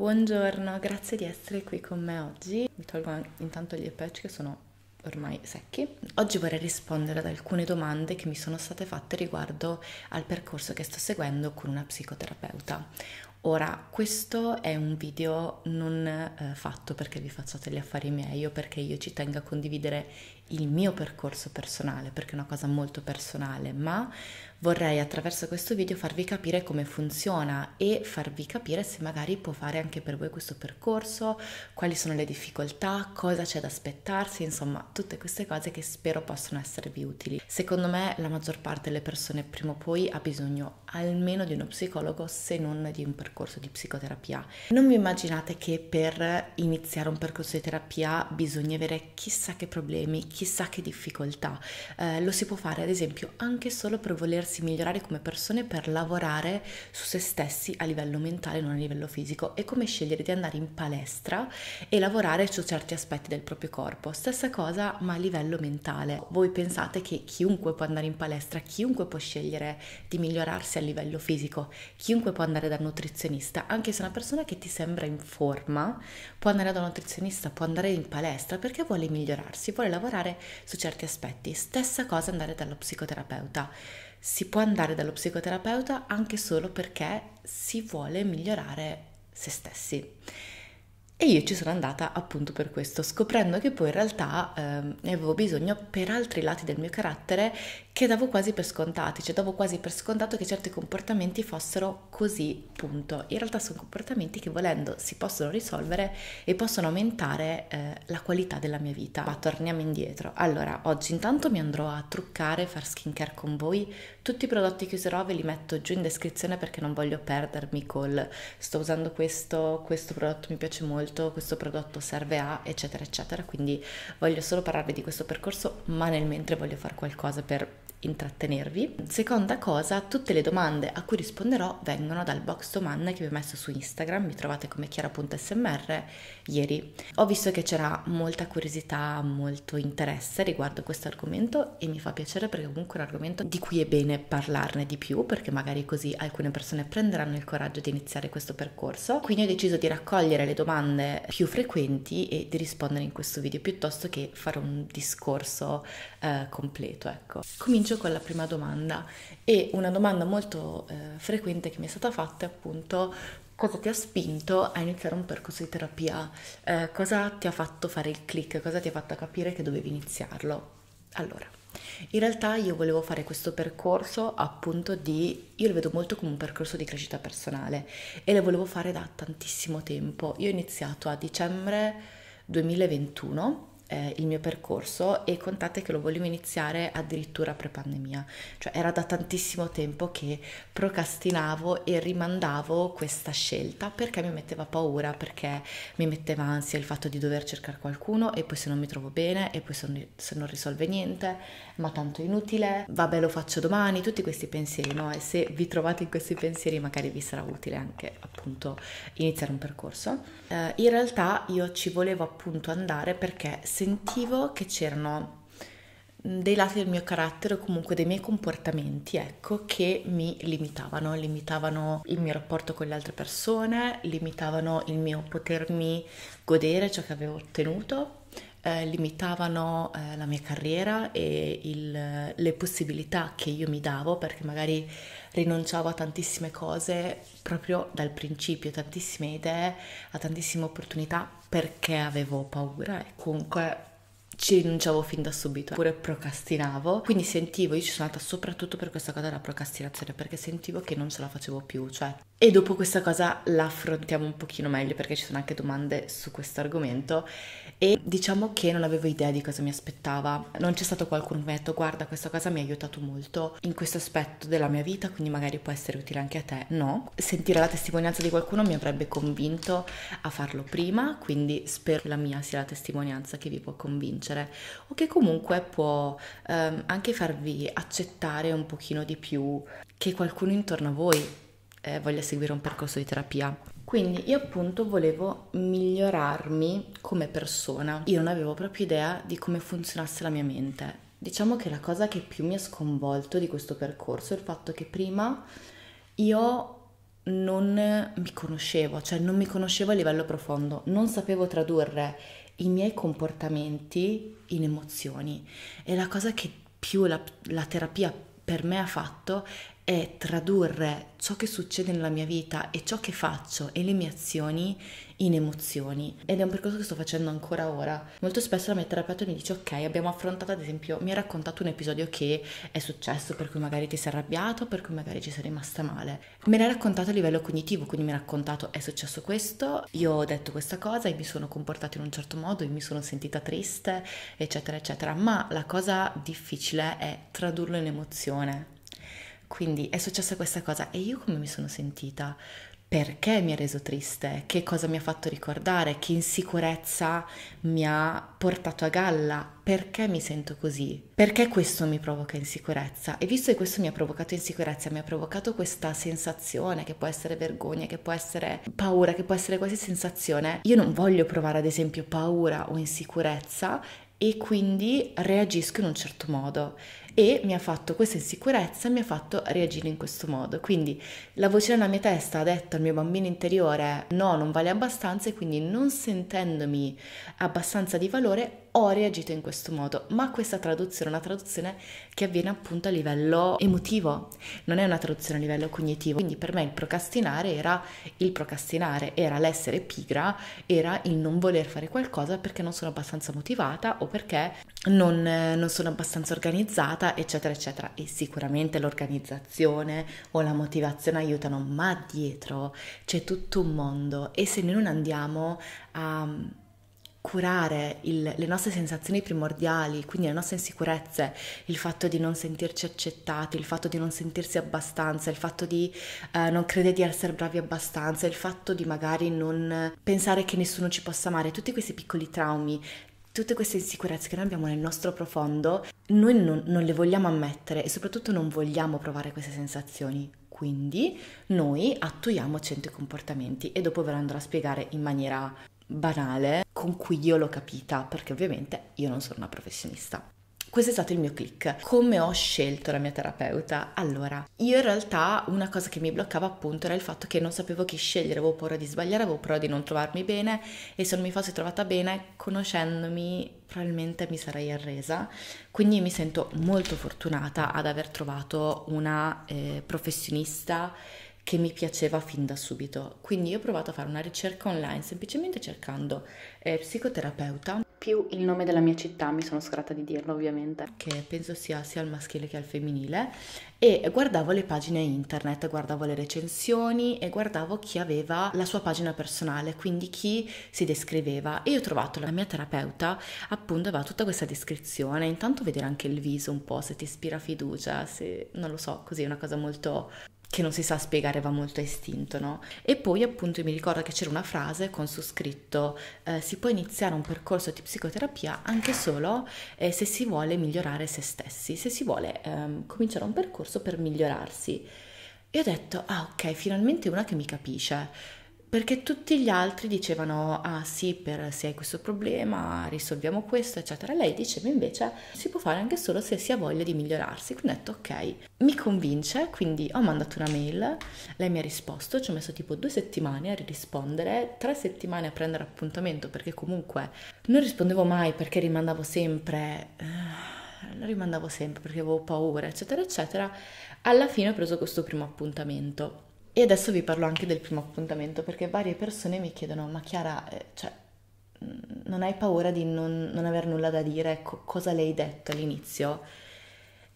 Buongiorno, grazie di essere qui con me oggi. Mi tolgo intanto gli patch che sono ormai secchi. Oggi vorrei rispondere ad alcune domande che mi sono state fatte riguardo al percorso che sto seguendo con una psicoterapeuta. Ora, questo è un video non eh, fatto perché vi facciate gli affari miei o perché io ci tengo a condividere il mio percorso personale, perché è una cosa molto personale, ma vorrei attraverso questo video farvi capire come funziona e farvi capire se magari può fare anche per voi questo percorso, quali sono le difficoltà, cosa c'è da aspettarsi, insomma, tutte queste cose che spero possano esservi utili. Secondo me la maggior parte delle persone prima o poi ha bisogno almeno di uno psicologo, se non di un percorso di psicoterapia. Non vi immaginate che per iniziare un percorso di terapia bisogna avere chissà che problemi, chissà chissà che difficoltà, eh, lo si può fare ad esempio anche solo per volersi migliorare come persone, per lavorare su se stessi a livello mentale, non a livello fisico, È come scegliere di andare in palestra e lavorare su certi aspetti del proprio corpo. Stessa cosa ma a livello mentale. Voi pensate che chiunque può andare in palestra, chiunque può scegliere di migliorarsi a livello fisico, chiunque può andare dal nutrizionista, anche se una persona che ti sembra in forma può andare da nutrizionista, può andare in palestra perché vuole migliorarsi, vuole lavorare cambiare su certi aspetti. Stessa cosa andare dallo psicoterapeuta. Si può andare dallo psicoterapeuta anche solo perché si vuole migliorare se stessi. E io ci sono andata appunto per questo, scoprendo che poi in realtà ehm, ne avevo bisogno per altri lati del mio carattere che davo quasi per scontati, cioè davo quasi per scontato che certi comportamenti fossero così, punto. In realtà sono comportamenti che volendo si possono risolvere e possono aumentare eh, la qualità della mia vita. Ma torniamo indietro. Allora, oggi intanto mi andrò a truccare, far skincare con voi, tutti i prodotti che userò ve li metto giù in descrizione perché non voglio perdermi col sto usando questo, questo prodotto mi piace molto, questo prodotto serve a, eccetera, eccetera. Quindi voglio solo parlarvi di questo percorso, ma nel mentre voglio fare qualcosa per intrattenervi. Seconda cosa, tutte le domande a cui risponderò vengono dal box domande che vi ho messo su Instagram, mi trovate come chiara.smr ieri. Ho visto che c'era molta curiosità, molto interesse riguardo questo argomento e mi fa piacere perché comunque è un argomento di cui è bene parlarne di più perché magari così alcune persone prenderanno il coraggio di iniziare questo percorso. Quindi ho deciso di raccogliere le domande più frequenti e di rispondere in questo video piuttosto che fare un discorso eh, completo, ecco. Comincio incomincio con la prima domanda e una domanda molto eh, frequente che mi è stata fatta è appunto cosa ti ha spinto a iniziare un percorso di terapia, eh, cosa ti ha fatto fare il click, cosa ti ha fatto capire che dovevi iniziarlo. Allora, in realtà io volevo fare questo percorso appunto di, io lo vedo molto come un percorso di crescita personale e lo volevo fare da tantissimo tempo. Io ho iniziato a dicembre 2021 eh, il mio percorso e contate che lo volevo iniziare addirittura pre-pandemia, cioè era da tantissimo tempo che procrastinavo e rimandavo questa scelta perché mi metteva paura, perché mi metteva ansia il fatto di dover cercare qualcuno e poi se non mi trovo bene e poi se non, se non risolve niente, ma tanto è inutile, vabbè lo faccio domani, tutti questi pensieri, no? E se vi trovate in questi pensieri magari vi sarà utile anche appunto iniziare un percorso. Eh, in realtà io ci volevo appunto andare perché se sentivo che c'erano dei lati del mio carattere o comunque dei miei comportamenti, ecco, che mi limitavano, limitavano il mio rapporto con le altre persone, limitavano il mio potermi godere ciò che avevo ottenuto eh, limitavano eh, la mia carriera e il, le possibilità che io mi davo perché magari rinunciavo a tantissime cose proprio dal principio, tantissime idee, a tantissime opportunità perché avevo paura e comunque ci rinunciavo fin da subito, oppure procrastinavo, quindi sentivo, io ci sono andata soprattutto per questa cosa della procrastinazione, perché sentivo che non ce la facevo più, cioè... E dopo questa cosa la affrontiamo un pochino meglio perché ci sono anche domande su questo argomento e diciamo che non avevo idea di cosa mi aspettava, non c'è stato qualcuno che mi ha detto guarda questa cosa mi ha aiutato molto in questo aspetto della mia vita, quindi magari può essere utile anche a te. No, sentire la testimonianza di qualcuno mi avrebbe convinto a farlo prima, quindi spero che la mia sia la testimonianza che vi può convincere piacere o che comunque può ehm, anche farvi accettare un pochino di più che qualcuno intorno a voi eh, voglia seguire un percorso di terapia. Quindi io appunto volevo migliorarmi come persona. Io non avevo proprio idea di come funzionasse la mia mente. Diciamo che la cosa che più mi ha sconvolto di questo percorso è il fatto che prima io non mi conoscevo, cioè non mi conoscevo a livello profondo, non sapevo tradurre i miei comportamenti in emozioni e la cosa che più la, la terapia per me ha fatto è tradurre ciò che succede nella mia vita e ciò che faccio e le mie azioni in emozioni ed è un percorso che sto facendo ancora ora. Molto spesso la mia terapeuta mi dice ok abbiamo affrontato ad esempio mi ha raccontato un episodio che è successo per cui magari ti sei arrabbiato, per cui magari ci sei rimasta male. Me l'ha raccontato a livello cognitivo, quindi mi ha raccontato è successo questo, io ho detto questa cosa e mi sono comportato in un certo modo, e mi sono sentita triste eccetera eccetera, ma la cosa difficile è tradurlo in emozione quindi è successa questa cosa e io come mi sono sentita? Perché mi ha reso triste? Che cosa mi ha fatto ricordare? Che insicurezza mi ha portato a galla? Perché mi sento così? Perché questo mi provoca insicurezza? E visto che questo mi ha provocato insicurezza, mi ha provocato questa sensazione che può essere vergogna, che può essere paura, che può essere quasi sensazione, io non voglio provare ad esempio paura o insicurezza e quindi reagisco in un certo modo e mi ha fatto questa insicurezza, mi ha fatto reagire in questo modo. Quindi la voce nella mia testa ha detto al mio bambino interiore no, non vale abbastanza e quindi non sentendomi abbastanza di valore ho reagito in questo modo, ma questa traduzione è una traduzione che avviene appunto a livello emotivo, non è una traduzione a livello cognitivo, quindi per me il procrastinare era il procrastinare, era l'essere pigra, era il non voler fare qualcosa perché non sono abbastanza motivata o perché non, non sono abbastanza organizzata, eccetera, eccetera. E sicuramente l'organizzazione o la motivazione aiutano, ma dietro c'è tutto un mondo e se noi non andiamo a curare il, le nostre sensazioni primordiali, quindi le nostre insicurezze, il fatto di non sentirci accettati, il fatto di non sentirsi abbastanza, il fatto di eh, non credere di essere bravi abbastanza, il fatto di magari non pensare che nessuno ci possa amare, tutti questi piccoli traumi, tutte queste insicurezze che noi abbiamo nel nostro profondo, noi non, non le vogliamo ammettere e soprattutto non vogliamo provare queste sensazioni. Quindi noi attuiamo 100 comportamenti e dopo ve lo andrò a spiegare in maniera banale con cui io l'ho capita, perché ovviamente io non sono una professionista. Questo è stato il mio click. Come ho scelto la mia terapeuta? Allora, io in realtà una cosa che mi bloccava appunto era il fatto che non sapevo chi scegliere, avevo paura di sbagliare, avevo paura di non trovarmi bene e se non mi fossi trovata bene, conoscendomi, probabilmente mi sarei arresa. Quindi mi sento molto fortunata ad aver trovato una eh, professionista che mi piaceva fin da subito. Quindi ho provato a fare una ricerca online semplicemente cercando eh, psicoterapeuta più il nome della mia città, mi sono sgrata di dirlo ovviamente. Che penso sia sia al maschile che al femminile. E guardavo le pagine internet, guardavo le recensioni e guardavo chi aveva la sua pagina personale, quindi chi si descriveva. E ho trovato la mia terapeuta, appunto, aveva tutta questa descrizione. Intanto vedere anche il viso un po', se ti ispira fiducia, se non lo so, così è una cosa molto che non si sa spiegare, va molto a istinto, no? E poi appunto mi ricordo che c'era una frase con su scritto eh, si può iniziare un percorso di psicoterapia anche solo eh, se si vuole migliorare se stessi, se si vuole ehm, cominciare un percorso per migliorarsi. E ho detto, ah ok, finalmente una che mi capisce perché tutti gli altri dicevano ah sì per se hai questo problema risolviamo questo eccetera lei diceva invece si può fare anche solo se si ha voglia di migliorarsi quindi ho detto ok mi convince quindi ho mandato una mail lei mi ha risposto ci ho messo tipo due settimane a rispondere tre settimane a prendere appuntamento perché comunque non rispondevo mai perché rimandavo sempre uh, rimandavo sempre perché avevo paura eccetera eccetera alla fine ho preso questo primo appuntamento e adesso vi parlo anche del primo appuntamento perché varie persone mi chiedono, ma Chiara, eh, cioè, mm, non hai paura di non, non aver nulla da dire? Co- ecco, cosa le hai detto all'inizio?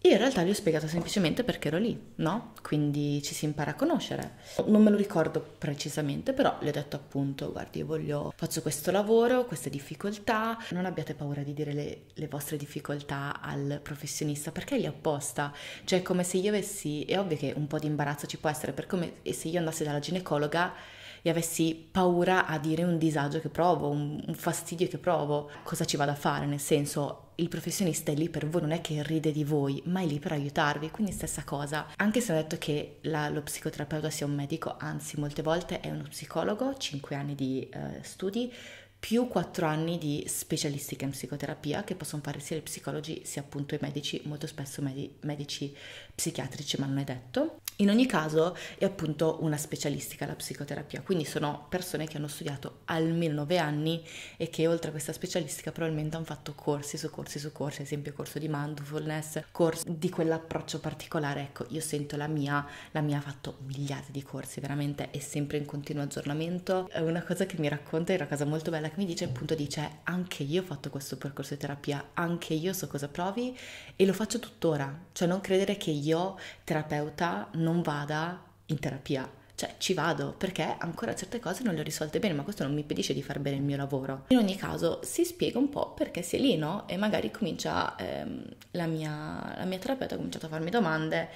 Io in realtà gli ho spiegato semplicemente perché ero lì, no? Quindi ci si impara a conoscere. Non me lo ricordo precisamente, però le ho detto appunto, guardi, io voglio, faccio questo lavoro, queste difficoltà, non abbiate paura di dire le, le vostre difficoltà al professionista, perché li apposta. Cioè, come se io avessi, è ovvio che un po' di imbarazzo ci può essere, per come se io andassi dalla ginecologa e avessi paura a dire un disagio che provo, un, un fastidio che provo, cosa ci vado a fare? Nel senso, il professionista è lì per voi, non è che ride di voi, ma è lì per aiutarvi, quindi stessa cosa. Anche se ho detto che la, lo psicoterapeuta sia un medico, anzi molte volte è uno psicologo, 5 anni di eh, studi, più 4 anni di specialistica in psicoterapia che possono fare sia i psicologi sia appunto i medici, molto spesso med- medici psichiatrici, ma non è detto. In ogni caso è appunto una specialistica la psicoterapia, quindi sono persone che hanno studiato almeno 9 anni e che oltre a questa specialistica probabilmente hanno fatto corsi su corsi su corsi, ad esempio corso di mindfulness, corso di quell'approccio particolare. Ecco, io sento la mia, la mia ha fatto migliaia di corsi, veramente è sempre in continuo aggiornamento. una cosa che mi racconta, è una cosa molto bella che mi dice appunto dice anche io ho fatto questo percorso di terapia, anche io so cosa provi e lo faccio tuttora, cioè non credere che io, terapeuta, non vada in terapia. Cioè ci vado perché ancora certe cose non le ho risolte bene, ma questo non mi impedisce di far bene il mio lavoro. In ogni caso si spiega un po' perché si è lì, no? E magari comincia ehm, la, mia, la, mia, terapeuta ha cominciato a farmi domande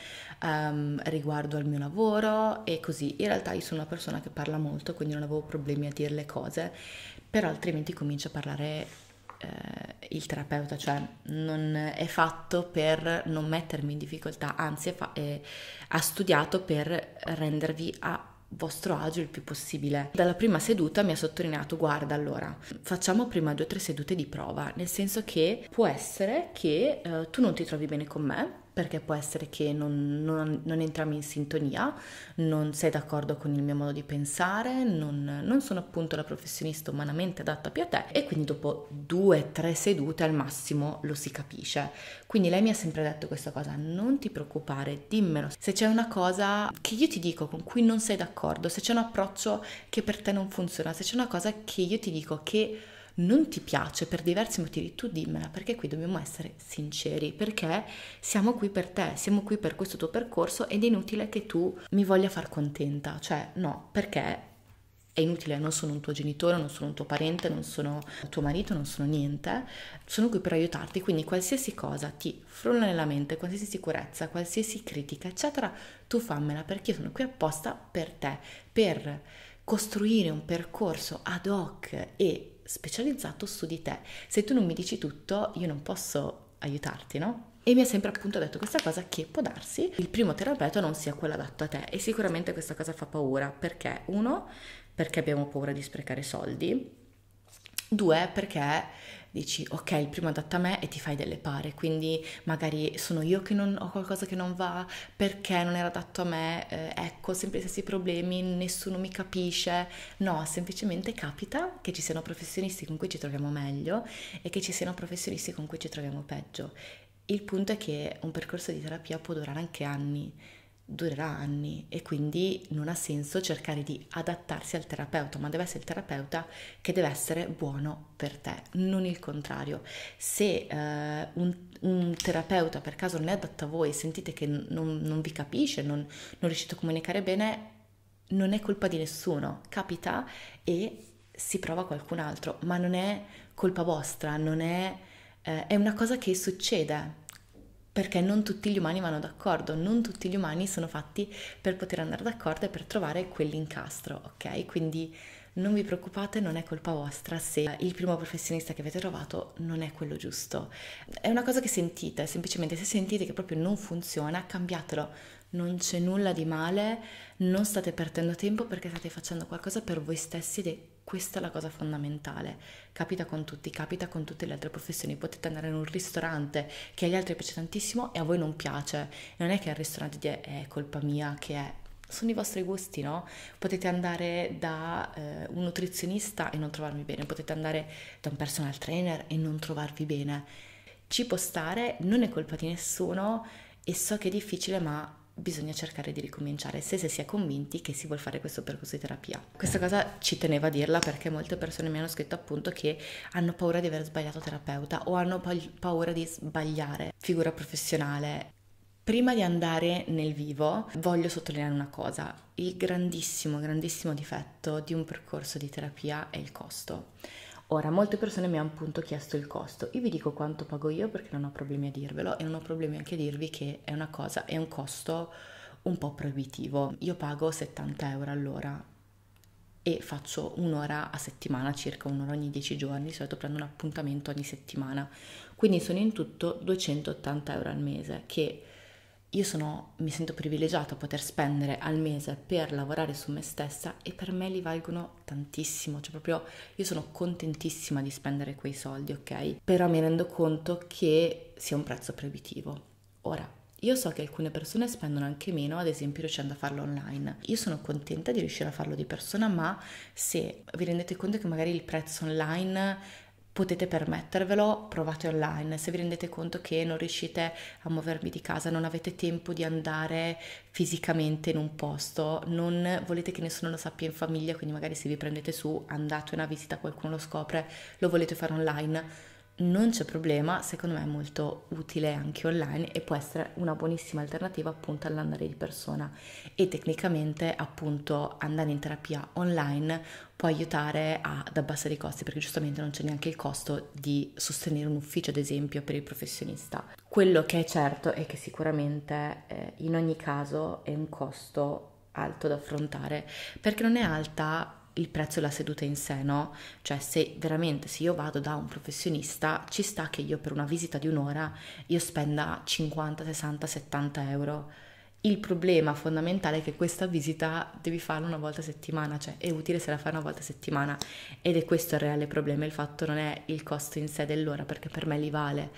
ehm, riguardo al mio lavoro e così. In realtà io sono una persona che parla molto, quindi non avevo problemi a dire le cose, però altrimenti comincio a parlare eh, il terapeuta, cioè non è fatto per non mettermi in difficoltà, anzi è, fa- è, ha studiato per rendervi a vostro agio il più possibile. Dalla prima seduta mi ha sottolineato guarda allora facciamo prima due o tre sedute di prova, nel senso che può essere che eh, tu non ti trovi bene con me perché può essere che non, non, non, entriamo in sintonia, non sei d'accordo con il mio modo di pensare, non, non sono appunto la professionista umanamente adatta più a te e quindi dopo due, o tre sedute al massimo lo si capisce. Quindi lei mi ha sempre detto questa cosa, non ti preoccupare, dimmelo, se c'è una cosa che io ti dico con cui non sei d'accordo, se c'è un approccio che per te non funziona, se c'è una cosa che io ti dico che non ti piace per diversi motivi, tu dimmela perché qui dobbiamo essere sinceri, perché siamo qui per te, siamo qui per questo tuo percorso ed è inutile che tu mi voglia far contenta, cioè no, perché è inutile, non sono un tuo genitore, non sono un tuo parente, non sono tuo marito, non sono niente, sono qui per aiutarti, quindi qualsiasi cosa ti frulla nella mente, qualsiasi sicurezza, qualsiasi critica, eccetera, tu fammela perché io sono qui apposta per te, per costruire un percorso ad hoc e specializzato su di te. Se tu non mi dici tutto, io non posso aiutarti, no? E mi ha sempre appunto detto questa cosa che può darsi il primo terapeuta non sia quello adatto a te e sicuramente questa cosa fa paura perché uno perché abbiamo paura di sprecare soldi, due perché dici ok il primo adatta a me e ti fai delle pare, quindi magari sono io che non ho qualcosa che non va, perché non era adatto a me, eh, ecco sempre gli stessi problemi, nessuno mi capisce, no, semplicemente capita che ci siano professionisti con cui ci troviamo meglio e che ci siano professionisti con cui ci troviamo peggio. Il punto è che un percorso di terapia può durare anche anni durerà anni e quindi non ha senso cercare di adattarsi al terapeuta, ma deve essere il terapeuta che deve essere buono per te, non il contrario. Se eh, un, un, terapeuta per caso non è adatto a voi, sentite che non, non vi capisce, non, non riuscite a comunicare bene, non è colpa di nessuno, capita e si prova qualcun altro, ma non è colpa vostra, non è, eh, è una cosa che succede perché non tutti gli umani vanno d'accordo, non tutti gli umani sono fatti per poter andare d'accordo e per trovare quell'incastro, ok? Quindi non vi preoccupate, non è colpa vostra se il primo professionista che avete trovato non è quello giusto. È una cosa che sentite, semplicemente se sentite che proprio non funziona, cambiatelo. Non c'è nulla di male, non state perdendo tempo perché state facendo qualcosa per voi stessi ed questa è la cosa fondamentale, capita con tutti, capita con tutte le altre professioni, potete andare in un ristorante che agli altri piace tantissimo e a voi non piace, non è che il ristorante eh, è colpa mia, che è, sono i vostri gusti, no? Potete andare da eh, un nutrizionista e non trovarvi bene, potete andare da un personal trainer e non trovarvi bene, ci può stare, non è colpa di nessuno e so che è difficile ma bisogna cercare di ricominciare se, se si è convinti che si vuole fare questo percorso di terapia. Questa cosa ci tenevo a dirla perché molte persone mi hanno scritto appunto che hanno paura di aver sbagliato terapeuta o hanno pa paura di sbagliare figura professionale. Prima di andare nel vivo voglio sottolineare una cosa, il grandissimo, grandissimo difetto di un percorso di terapia è il costo Ora, molte persone mi hanno appunto chiesto il costo. Io vi dico quanto pago io perché non ho problemi a dirvelo e non ho problemi anche a dirvi che è una cosa, è un costo un po' proibitivo. Io pago 70 euro all'ora e faccio un'ora a settimana, circa un'ora ogni 10 giorni, di solito prendo un appuntamento ogni settimana. Quindi sono in tutto 280 euro al mese che io sono, mi sento privilegiata a poter spendere al mese per lavorare su me stessa e per me li valgono tantissimo, cioè proprio io sono contentissima di spendere quei soldi, ok? Però mi rendo conto che sia un prezzo proibitivo. Ora, io so che alcune persone spendono anche meno, ad esempio riuscendo a farlo online. Io sono contenta di riuscire a farlo di persona, ma se vi rendete conto che magari il prezzo online potete permettervelo, provate online. Se vi rendete conto che non riuscite a muovervi di casa, non avete tempo di andare fisicamente in un posto, non volete che nessuno lo sappia in famiglia, quindi magari se vi prendete su, andate una visita, qualcuno lo scopre, lo volete fare online non c'è problema, secondo me è molto utile anche online e può essere una buonissima alternativa appunto all'andare di persona e tecnicamente appunto andare in terapia online può aiutare a, ad abbassare i costi, perché giustamente non c'è neanche il costo di sostenere un ufficio, ad esempio, per il professionista. Quello che è certo è che sicuramente eh, in ogni caso è un costo alto da affrontare, perché non è alta il prezzo della seduta in sé, no? Cioè se veramente se io vado da un professionista ci sta che io per una visita di un'ora io spenda 50, 60, 70 euro il problema fondamentale è che questa visita devi farla una volta a settimana, cioè è utile se la fai una volta a settimana ed è questo il reale problema, il fatto non è il costo in sé dell'ora perché per me li vale.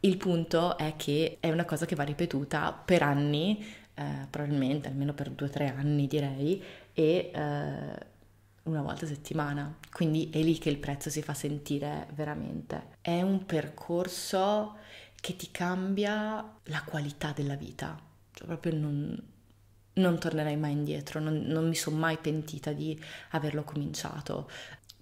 Il punto è che è una cosa che va ripetuta per anni, eh, probabilmente almeno per due o tre anni direi, e eh, una volta a settimana. Quindi è lì che il prezzo si fa sentire veramente. È un percorso che ti cambia la qualità della vita cioè proprio non, non tornerai mai indietro, non, non mi sono mai pentita di averlo cominciato.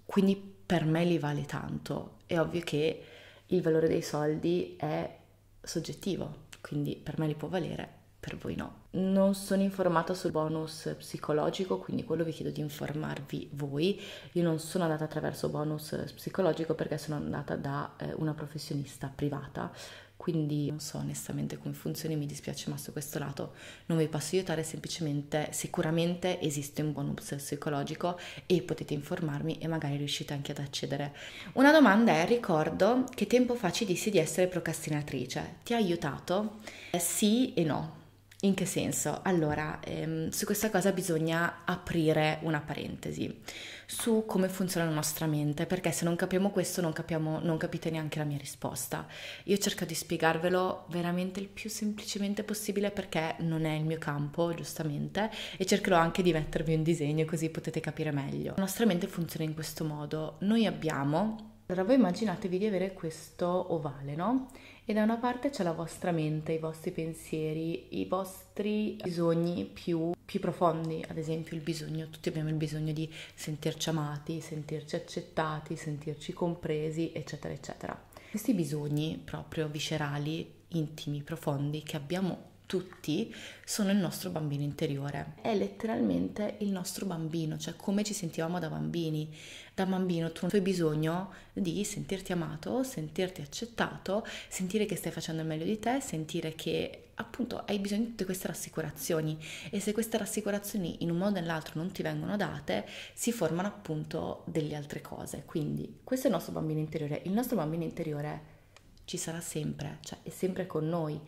Quindi per me li vale tanto. È ovvio che il valore dei soldi è soggettivo, quindi per me li può valere, per voi no. Non sono informata sul bonus psicologico, quindi quello vi chiedo di informarvi voi. Io non sono andata attraverso bonus psicologico perché sono andata da eh, una professionista privata, quindi non so onestamente come funzioni, mi dispiace ma su questo lato non vi posso aiutare, semplicemente sicuramente esiste un buon obsesso psicologico e potete informarmi e magari riuscite anche ad accedere. Una domanda è, ricordo che tempo fa ci dissi di essere procrastinatrice, ti ha aiutato? Eh, sì e no, in che senso? Allora, ehm, su questa cosa bisogna aprire una parentesi su come funziona la nostra mente, perché se non capiamo questo non, capiamo, non capite neanche la mia risposta. Io cerco di spiegarvelo veramente il più semplicemente possibile perché non è il mio campo, giustamente, e cercherò anche di mettervi un disegno così potete capire meglio. La nostra mente funziona in questo modo. Noi abbiamo... Allora voi immaginatevi di avere questo ovale, no? E da una parte c'è la vostra mente, i vostri pensieri, i vostri bisogni più, più, profondi, ad esempio il bisogno, tutti abbiamo il bisogno di sentirci amati, sentirci accettati, sentirci compresi, eccetera, eccetera. Questi bisogni proprio viscerali, intimi, profondi che abbiamo tutti sono il nostro bambino interiore. È letteralmente il nostro bambino, cioè come ci sentivamo da bambini. Da bambino tu hai bisogno di sentirti amato, sentirti accettato, sentire che stai facendo il meglio di te, sentire che appunto hai bisogno di tutte queste rassicurazioni e se queste rassicurazioni in un modo o nell'altro non ti vengono date, si formano appunto delle altre cose. Quindi questo è il nostro bambino interiore. Il nostro bambino interiore ci sarà sempre, cioè è sempre con noi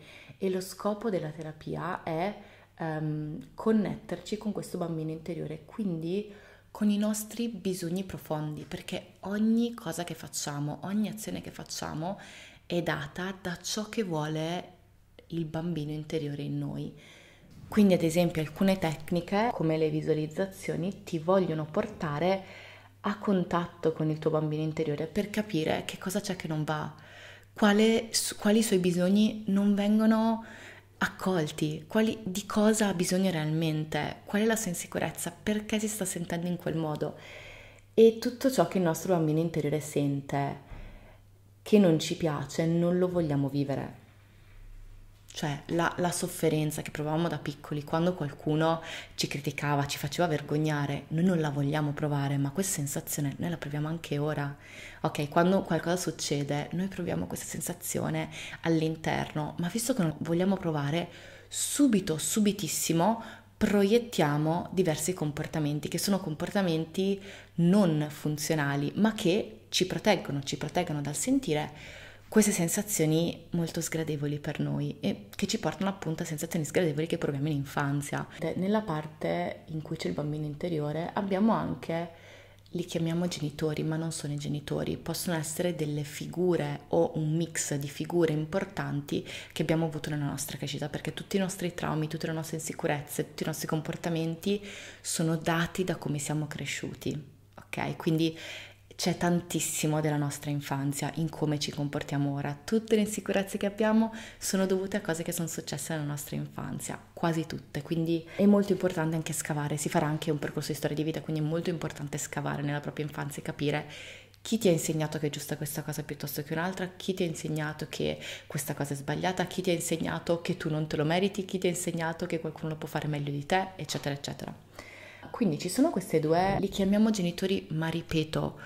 e lo scopo della terapia è um, connetterci con questo bambino interiore, quindi con i nostri bisogni profondi, perché ogni cosa che facciamo, ogni azione che facciamo è data da ciò che vuole il bambino interiore in noi. Quindi ad esempio alcune tecniche come le visualizzazioni ti vogliono portare a contatto con il tuo bambino interiore per capire che cosa c'è che non va, quale, su, quali suoi bisogni non vengono accolti, quali, di cosa ha bisogno realmente, qual è la sua insicurezza, perché si sta sentendo in quel modo e tutto ciò che il nostro bambino interiore sente che non ci piace, non lo vogliamo vivere. Cioè la, la sofferenza che provavamo da piccoli quando qualcuno ci criticava, ci faceva vergognare, noi non la vogliamo provare, ma questa sensazione noi la proviamo anche ora. Ok, quando qualcosa succede, noi proviamo questa sensazione all'interno, ma visto che non vogliamo provare, subito, subitissimo, proiettiamo diversi comportamenti che sono comportamenti non funzionali, ma che ci proteggono, ci proteggono dal sentire queste sensazioni molto sgradevoli per noi e che ci portano appunto a sensazioni sgradevoli che proviamo in infanzia. Nella parte in cui c'è il bambino interiore abbiamo anche li chiamiamo genitori, ma non sono i genitori, possono essere delle figure o un mix di figure importanti che abbiamo avuto nella nostra crescita, perché tutti i nostri traumi, tutte le nostre insicurezze, tutti i nostri comportamenti sono dati da come siamo cresciuti. Ok, quindi c'è tantissimo della nostra infanzia in come ci comportiamo ora. Tutte le insicurezze che abbiamo sono dovute a cose che sono successe nella nostra infanzia, quasi tutte, quindi è molto importante anche scavare, si farà anche un percorso di storia di vita, quindi è molto importante scavare nella propria infanzia e capire chi ti ha insegnato che è giusta questa cosa piuttosto che un'altra, chi ti ha insegnato che questa cosa è sbagliata, chi ti ha insegnato che tu non te lo meriti, chi ti ha insegnato che qualcuno lo può fare meglio di te, eccetera, eccetera. Quindi ci sono queste due, li chiamiamo genitori, ma ripeto,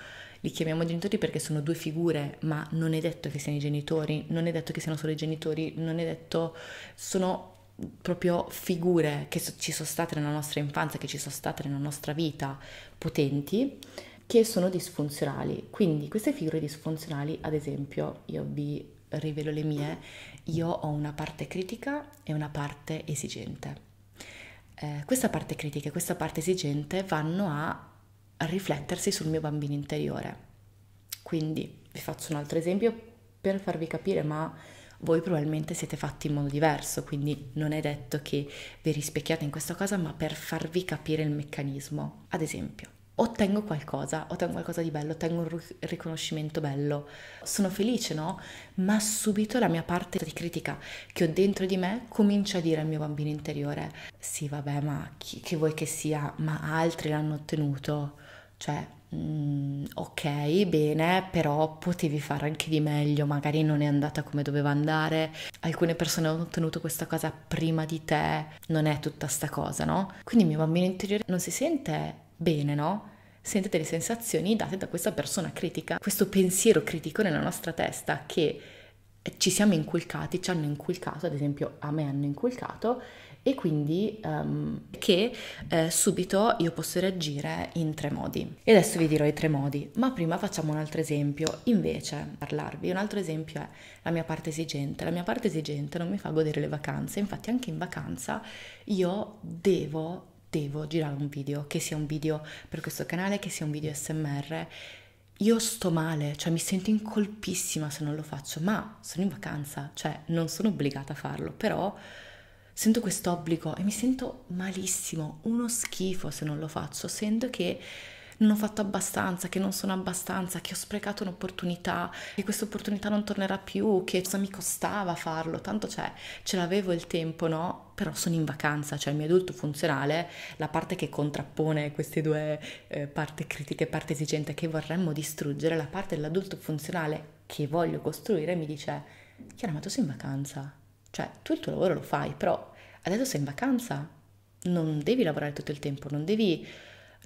li chiamiamo genitori perché sono due figure, ma non è detto che siano i genitori, non è detto che siano solo i genitori, non è detto, sono proprio figure che ci sono state nella nostra infanzia, che ci sono state nella nostra vita, potenti, che sono disfunzionali. Quindi queste figure disfunzionali, ad esempio, io vi rivelo le mie, io ho una parte critica e una parte esigente. Eh, questa parte critica e questa parte esigente vanno a riflettersi sul mio bambino interiore. Quindi vi faccio un altro esempio per farvi capire, ma voi probabilmente siete fatti in modo diverso, quindi non è detto che vi rispecchiate in questa cosa, ma per farvi capire il meccanismo. Ad esempio, ottengo qualcosa, ottengo qualcosa di bello, ottengo un riconoscimento bello, sono felice, no? Ma subito la mia parte di critica che ho dentro di me comincia a dire al mio bambino interiore, sì vabbè, ma chi, chi vuoi che sia, ma altri l'hanno ottenuto cioè, mm, ok, bene, però potevi fare anche di meglio, magari non è andata come doveva andare. Alcune persone hanno ottenuto questa cosa prima di te, non è tutta sta cosa, no? Quindi il mio bambino interiore non si sente bene, no? Sente delle sensazioni date da questa persona critica, questo pensiero critico nella nostra testa che ci siamo inculcati, ci hanno inculcato, ad esempio a me hanno inculcato e quindi um, che eh, subito io posso reagire in tre modi. E adesso vi dirò i tre modi, ma prima facciamo un altro esempio invece parlarvi. Un altro esempio è la mia parte esigente. La mia parte esigente non mi fa godere le vacanze, infatti anche in vacanza io devo, devo girare un video, che sia un video per questo canale, che sia un video SMR. Io sto male, cioè mi sento incolpissima se non lo faccio, ma sono in vacanza, cioè non sono obbligata a farlo, però sento questo obbligo e mi sento malissimo, uno schifo se non lo faccio, sento che non ho fatto abbastanza, che non sono abbastanza, che ho sprecato un'opportunità, che questa opportunità non tornerà più, che cosa mi costava farlo, tanto cioè ce l'avevo il tempo, no? Però sono in vacanza, cioè il mio adulto funzionale, la parte che contrappone queste due eh, parti critiche parte esigente che vorremmo distruggere, la parte dell'adulto funzionale che voglio costruire mi dice, Chiara ma tu sei in vacanza, cioè, tu il tuo lavoro lo fai, però adesso sei in vacanza, non devi lavorare tutto il tempo, non devi...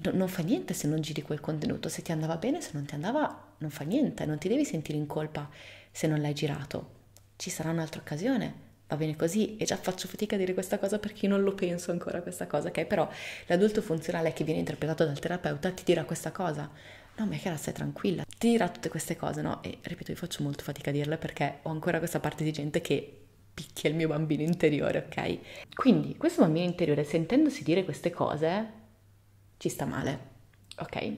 No, non fa niente se non giri quel contenuto, se ti andava bene, se non ti andava, non fa niente, non ti devi sentire in colpa se non l'hai girato. Ci sarà un'altra occasione, va bene così e già faccio fatica a dire questa cosa perché io non lo penso ancora questa cosa, ok? Però l'adulto funzionale che viene interpretato dal terapeuta ti dirà questa cosa. No, ma cara, stai tranquilla, ti dirà tutte queste cose, no? E ripeto, io faccio molto fatica a dirle perché ho ancora questa parte di gente che picchia il mio bambino interiore, ok? Quindi questo bambino interiore sentendosi dire queste cose ci sta male, ok?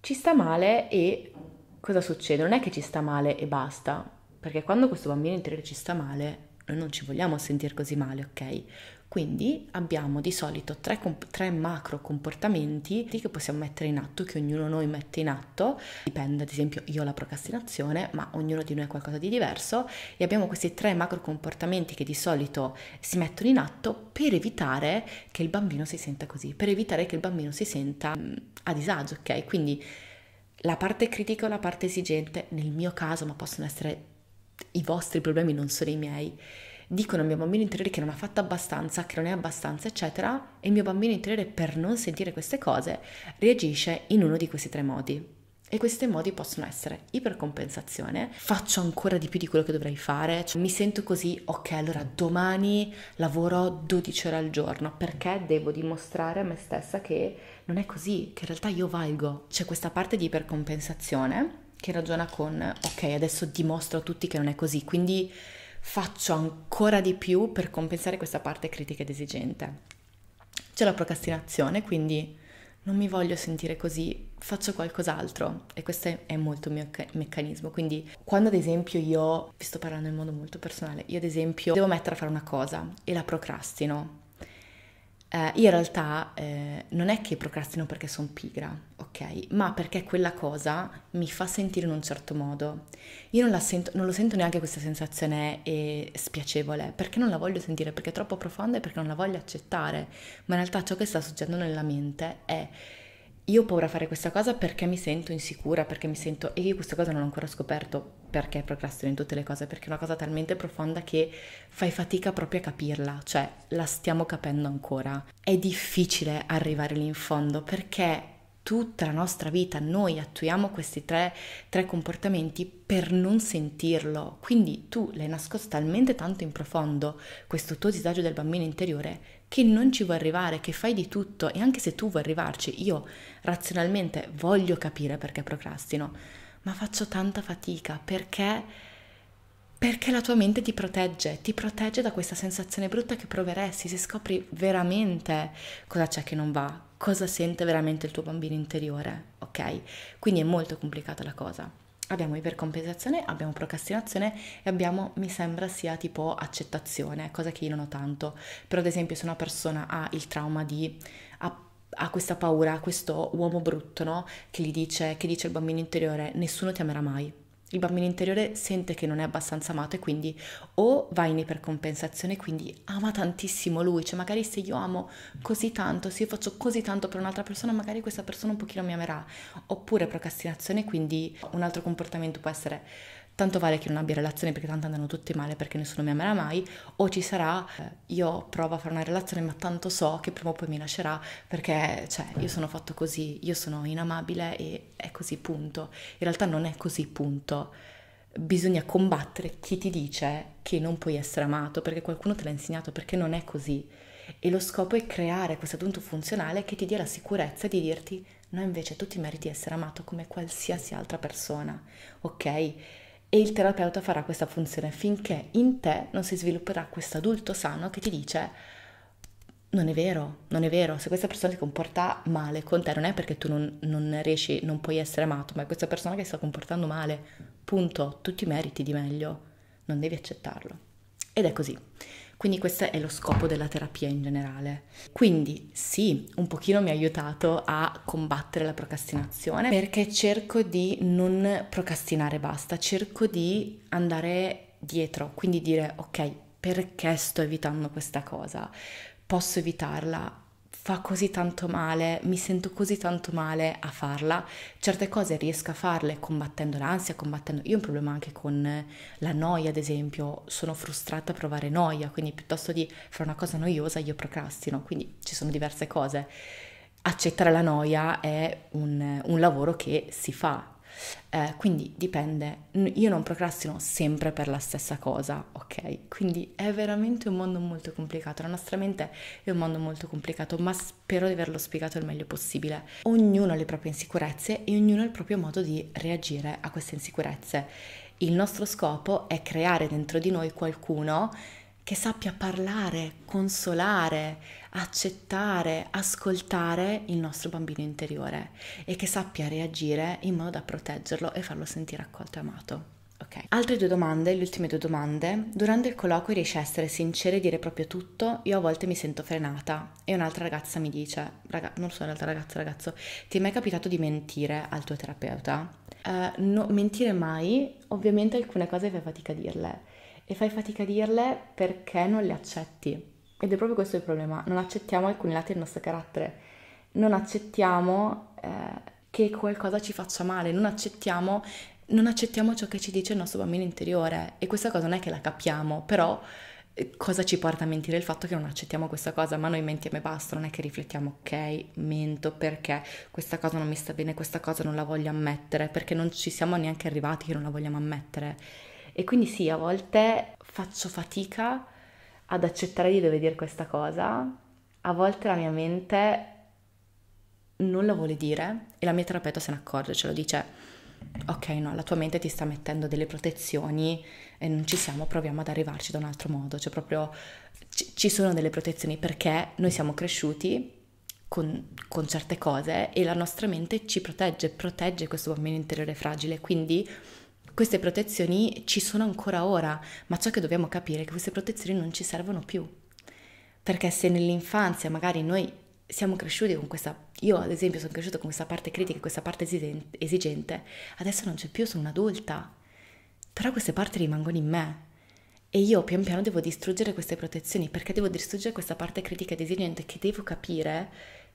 Ci sta male e cosa succede? Non è che ci sta male e basta, perché quando questo bambino interiore ci sta male, noi non ci vogliamo sentire così male, ok? Quindi abbiamo di solito tre, tre macro comportamenti che possiamo mettere in atto, che ognuno di noi mette in atto, dipende ad esempio io ho la procrastinazione, ma ognuno di noi ha qualcosa di diverso e abbiamo questi tre macro comportamenti che di solito si mettono in atto per evitare che il bambino si senta così, per evitare che il bambino si senta mm, a disagio, ok? Quindi la parte critica o la parte esigente, nel mio caso, ma possono essere i vostri problemi, non solo i miei dicono al mio bambino interiore che non ha fatto abbastanza, che non è abbastanza, eccetera, e il mio bambino interiore per non sentire queste cose reagisce in uno di questi tre modi. E questi modi possono essere ipercompensazione, faccio ancora di più di quello che dovrei fare, cioè, mi sento così, ok, allora domani lavoro 12 ore al giorno perché devo dimostrare a me stessa che non è così, che in realtà io valgo. C'è questa parte di ipercompensazione che ragiona con, ok, adesso dimostro a tutti che non è così, quindi faccio ancora di più per compensare questa parte critica ed esigente. C'è la procrastinazione, quindi non mi voglio sentire così, faccio qualcos'altro e questo è molto il mio meccanismo. Quindi quando ad esempio io, vi sto parlando in modo molto personale, io ad esempio devo mettere a fare una cosa e la procrastino, eh, io in realtà eh, non è che procrastino perché sono pigra, ok? Ma perché quella cosa mi fa sentire in un certo modo. Io non, sento, non lo sento neanche questa sensazione eh, spiacevole, perché non la voglio sentire, perché è troppo profonda e perché non la voglio accettare. Ma in realtà ciò che sta succedendo nella mente è io ho paura a fare questa cosa perché mi sento insicura, perché mi sento... E io questa cosa non l'ho ancora scoperto perché procrastino in tutte le cose, perché è una cosa talmente profonda che fai fatica proprio a capirla, cioè la stiamo capendo ancora. È difficile arrivare lì in fondo perché tutta la nostra vita noi attuiamo questi tre, tre, comportamenti per non sentirlo. Quindi tu l'hai nascosto talmente tanto in profondo questo tuo disagio del bambino interiore che non ci vuoi arrivare, che fai di tutto e anche se tu vuoi arrivarci, io razionalmente voglio capire perché procrastino, ma faccio tanta fatica perché perché la tua mente ti protegge, ti protegge da questa sensazione brutta che proveresti se scopri veramente cosa c'è che non va, cosa sente veramente il tuo bambino interiore, ok? Quindi è molto complicata la cosa. Abbiamo ipercompensazione, abbiamo procrastinazione e abbiamo, mi sembra sia tipo accettazione, cosa che io non ho tanto. Però ad esempio se una persona ha il trauma di ha, ha questa paura, questo uomo brutto, no? Che gli dice, che dice il bambino interiore, nessuno ti amerà mai il bambino interiore sente che non è abbastanza amato e quindi o va in ipercompensazione, quindi ama tantissimo lui, cioè magari se io amo così tanto, se io faccio così tanto per un'altra persona, magari questa persona un pochino mi amerà, oppure procrastinazione, quindi un altro comportamento può essere tanto vale che non abbia relazioni perché tanto andranno tutti male perché nessuno mi amerà mai, o ci sarà, eh, io provo a fare una relazione ma tanto so che prima o poi mi lascerà perché cioè, io sono fatto così, io sono inamabile e è così punto. In realtà non è così punto. Bisogna combattere chi ti dice che non puoi essere amato perché qualcuno te l'ha insegnato perché non è così. E lo scopo è creare questo adulto funzionale che ti dia la sicurezza di dirti no invece tu ti meriti di essere amato come qualsiasi altra persona, ok? e il terapeuta farà questa funzione finché in te non si svilupperà questo adulto sano che ti dice non è vero, non è vero, se questa persona si comporta male con te non è perché tu non, non riesci, non puoi essere amato, ma è questa persona che si sta comportando male, punto, tu ti meriti di meglio, non devi accettarlo. Ed è così. Quindi questo è lo scopo della terapia in generale. Quindi sì, un pochino mi ha aiutato a combattere la procrastinazione perché cerco di non procrastinare basta, cerco di andare dietro, quindi dire ok, perché sto evitando questa cosa? Posso evitarla? fa così tanto male, mi sento così tanto male a farla, certe cose riesco a farle combattendo l'ansia, combattendo... Io ho un problema anche con la noia, ad esempio, sono frustrata a provare noia, quindi piuttosto di fare una cosa noiosa io procrastino, quindi ci sono diverse cose. Accettare la noia è un, un lavoro che si fa, eh, quindi dipende, io non procrastino sempre per la stessa cosa, ok? Quindi è veramente un mondo molto complicato, la nostra mente è un mondo molto complicato, ma spero di averlo spiegato il meglio possibile. Ognuno ha le proprie insicurezze e ognuno ha il proprio modo di reagire a queste insicurezze. Il nostro scopo è creare dentro di noi qualcuno che sappia parlare, consolare, accettare, ascoltare il nostro bambino interiore e che sappia reagire in modo da proteggerlo e farlo sentire accolto e amato. Okay. Altre due domande, le ultime due domande. Durante il colloquio riesci a essere sincera e dire proprio tutto? Io a volte mi sento frenata e un'altra ragazza mi dice, raga, non so un'altra ragazza, ragazzo, ti è mai capitato di mentire al tuo terapeuta? Uh, no, mentire mai, ovviamente alcune cose fai fatica a dirle e fai fatica a dirle perché non le accetti. Ed è proprio questo il problema, non accettiamo alcuni lati del nostro carattere, non accettiamo eh, che qualcosa ci faccia male, non accettiamo, non accettiamo ciò che ci dice il nostro bambino interiore e questa cosa non è che la capiamo, però eh, cosa ci porta a mentire il fatto che non accettiamo questa cosa, ma noi mentiamo e basta, non è che riflettiamo, ok, mento perché questa cosa non mi sta bene, questa cosa non la voglio ammettere, perché non ci siamo neanche arrivati che non la vogliamo ammettere. E quindi sì, a volte faccio fatica ad accettare di dover dire questa cosa, a volte la mia mente non la vuole dire e la mia terapeuta se ne accorge, ce lo dice, ok no, la tua mente ti sta mettendo delle protezioni e non ci siamo, proviamo ad arrivarci da un altro modo, cioè proprio c- ci sono delle protezioni perché noi siamo cresciuti con, con certe cose e la nostra mente ci protegge, protegge questo bambino interiore fragile, quindi queste protezioni ci sono ancora ora, ma ciò che dobbiamo capire è che queste protezioni non ci servono più. Perché se nell'infanzia magari noi siamo cresciuti con questa, io ad esempio sono cresciuta con questa parte critica, questa parte esigente, adesso non c'è più, sono un'adulta, però queste parti rimangono in me e io pian piano devo distruggere queste protezioni perché devo distruggere questa parte critica ed esigente che devo capire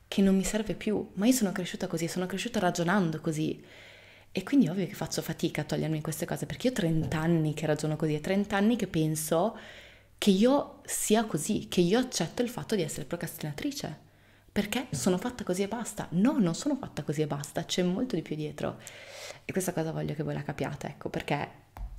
che non mi serve più, ma io sono cresciuta così, sono cresciuta ragionando così, e quindi ovvio che faccio fatica a togliermi queste cose, perché io ho 30 anni che ragiono così, è 30 anni che penso che io sia così, che io accetto il fatto di essere procrastinatrice. Perché sono fatta così e basta? No, non sono fatta così e basta, c'è molto di più dietro. E questa cosa voglio che voi la capiate, ecco, perché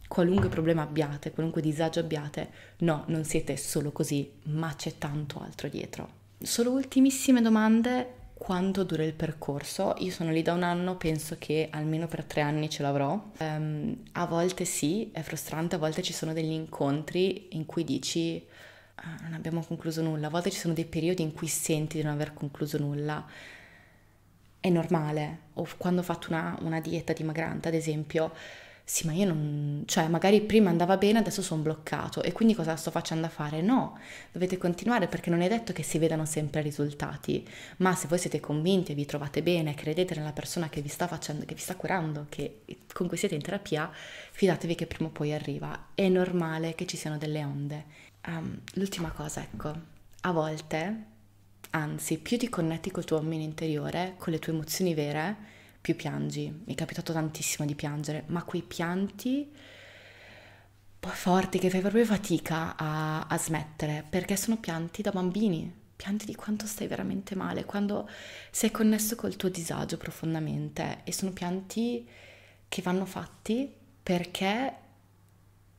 qualunque problema abbiate, qualunque disagio abbiate, no, non siete solo così, ma c'è tanto altro dietro. Solo ultimissime domande quanto dura il percorso. Io sono lì da un anno, penso che almeno per tre anni ce l'avrò. Um, a volte sì, è frustrante, a volte ci sono degli incontri in cui dici ah, non abbiamo concluso nulla, a volte ci sono dei periodi in cui senti di non aver concluso nulla. È normale, o quando ho fatto una, una dieta dimagrante, ad esempio, sì, ma io non, cioè magari prima andava bene, adesso sono bloccato e quindi cosa sto facendo a fare? No, dovete continuare perché non è detto che si vedano sempre risultati, ma se voi siete convinti e vi trovate bene, credete nella persona che vi sta facendo, che vi sta curando, che, con cui siete in terapia, fidatevi che prima o poi arriva, è normale che ci siano delle onde. Um, l'ultima cosa, ecco, a volte, anzi, più ti connetti col tuo uomo interiore, con le tue emozioni vere, più piangi. Mi è capitato tantissimo di piangere, ma quei pianti forti che fai proprio fatica a, a smettere, perché sono pianti da bambini, pianti di quanto stai veramente male, quando sei connesso col tuo disagio profondamente e sono pianti che vanno fatti perché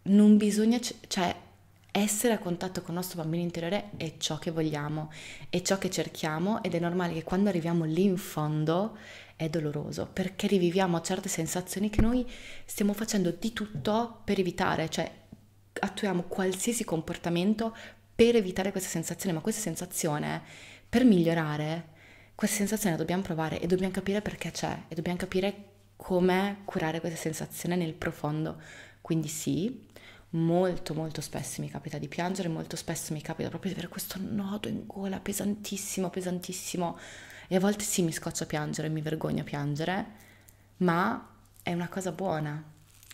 non bisogna, cioè essere a contatto con il nostro bambino interiore è ciò che vogliamo, è ciò che cerchiamo ed è normale che quando arriviamo lì in fondo è doloroso perché riviviamo certe sensazioni che noi stiamo facendo di tutto per evitare, cioè attuiamo qualsiasi comportamento per evitare questa sensazione, ma questa sensazione per migliorare, questa sensazione la dobbiamo provare e dobbiamo capire perché c'è e dobbiamo capire come curare questa sensazione nel profondo. Quindi sì, molto molto spesso mi capita di piangere, molto spesso mi capita proprio di avere questo nodo in gola pesantissimo, pesantissimo e a volte sì mi scoccio a piangere, mi vergogno a piangere, ma è una cosa buona,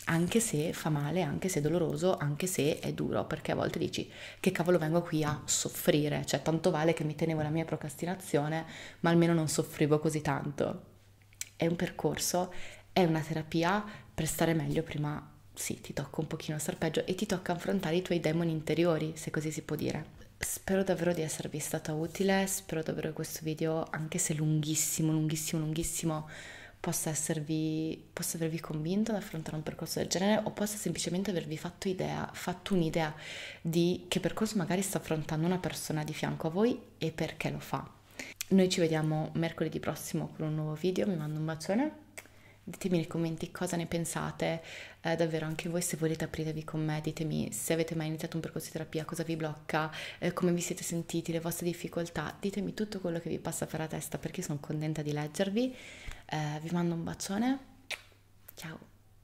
anche se fa male, anche se è doloroso, anche se è duro, perché a volte dici che cavolo vengo qui a soffrire, cioè tanto vale che mi tenevo la mia procrastinazione, ma almeno non soffrivo così tanto. È un percorso, è una terapia per stare meglio prima sì, ti tocca un pochino star peggio e ti tocca affrontare i tuoi demoni interiori, se così si può dire. Spero davvero di esservi stata utile, spero davvero che questo video, anche se lunghissimo, lunghissimo, lunghissimo, possa, esservi, possa avervi convinto ad affrontare un percorso del genere o possa semplicemente avervi fatto, idea, fatto un'idea di che percorso magari sta affrontando una persona di fianco a voi e perché lo fa. Noi ci vediamo mercoledì prossimo con un nuovo video, mi mando un bacione Ditemi nei commenti cosa ne pensate, eh, davvero anche voi se volete apritevi con me, ditemi se avete mai iniziato un percorso di terapia, cosa vi blocca, eh, come vi siete sentiti, le vostre difficoltà, ditemi tutto quello che vi passa per la testa perché sono contenta di leggervi. Eh, vi mando un bacione, ciao!